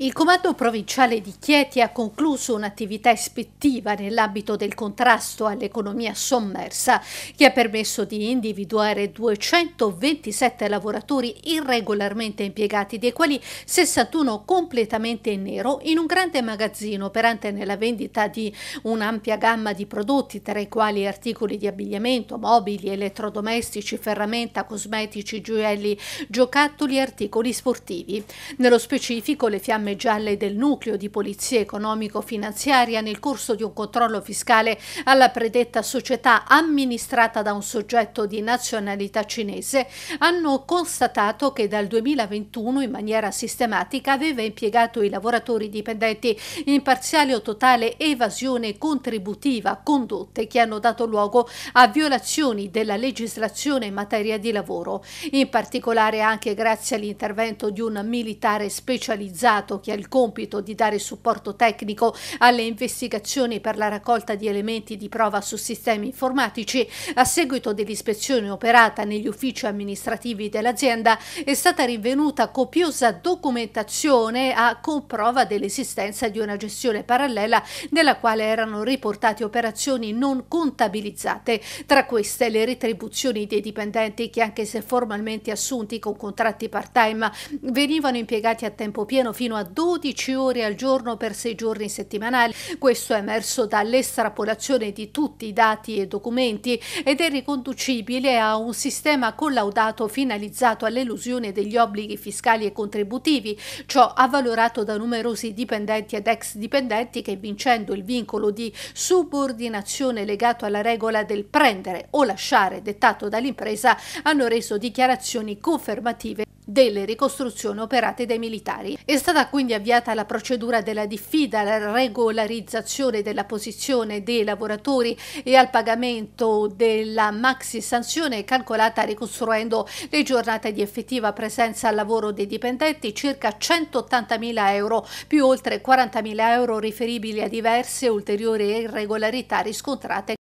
Il comando provinciale di Chieti ha concluso un'attività ispettiva nell'ambito del contrasto all'economia sommersa che ha permesso di individuare 227 lavoratori irregolarmente impiegati, dei quali 61 completamente in nero, in un grande magazzino operante nella vendita di un'ampia gamma di prodotti, tra i quali articoli di abbigliamento, mobili, elettrodomestici, ferramenta, cosmetici, gioielli, giocattoli e articoli sportivi. Nello specifico le fiamme allarme gialle del nucleo di polizia economico-finanziaria nel corso di un controllo fiscale alla predetta società amministrata da un soggetto di nazionalità cinese, hanno constatato che dal 2021 in maniera sistematica aveva impiegato i lavoratori dipendenti in parziale o totale evasione contributiva, condotte che hanno dato luogo a violazioni della legislazione in materia di lavoro, in particolare anche grazie all'intervento di un militare specializzato Comitato che ha il compito di dare supporto tecnico alle investigazioni per la raccolta di elementi di prova su sistemi informatici, a seguito dell'ispezione operata negli uffici amministrativi dell'azienda, è stata rinvenuta copiosa documentazione a comprova dell'esistenza di una gestione parallela nella quale erano riportate operazioni non contabilizzate, tra queste le retribuzioni dei dipendenti che anche se formalmente assunti con contratti part-time venivano impiegati a tempo pieno fino a 12 ore al giorno per 6 giorni settimanali. Questo è emerso dall'estrapolazione di tutti i dati e documenti ed è riconducibile a un sistema collaudato finalizzato all'elusione degli obblighi fiscali e contributivi, ciò avvalorato da numerosi dipendenti ed ex dipendenti che vincendo il vincolo di subordinazione legato alla regola del prendere o lasciare dettato dall'impresa hanno reso dichiarazioni confermative delle ricostruzioni operate dai militari. È stata quindi avviata la procedura della diffida alla regolarizzazione della posizione dei lavoratori e al pagamento della maxi sanzione calcolata ricostruendo le giornate di effettiva presenza al lavoro dei dipendenti circa 180.000 euro più oltre 40.000 euro riferibili a diverse ulteriori irregolarità riscontrate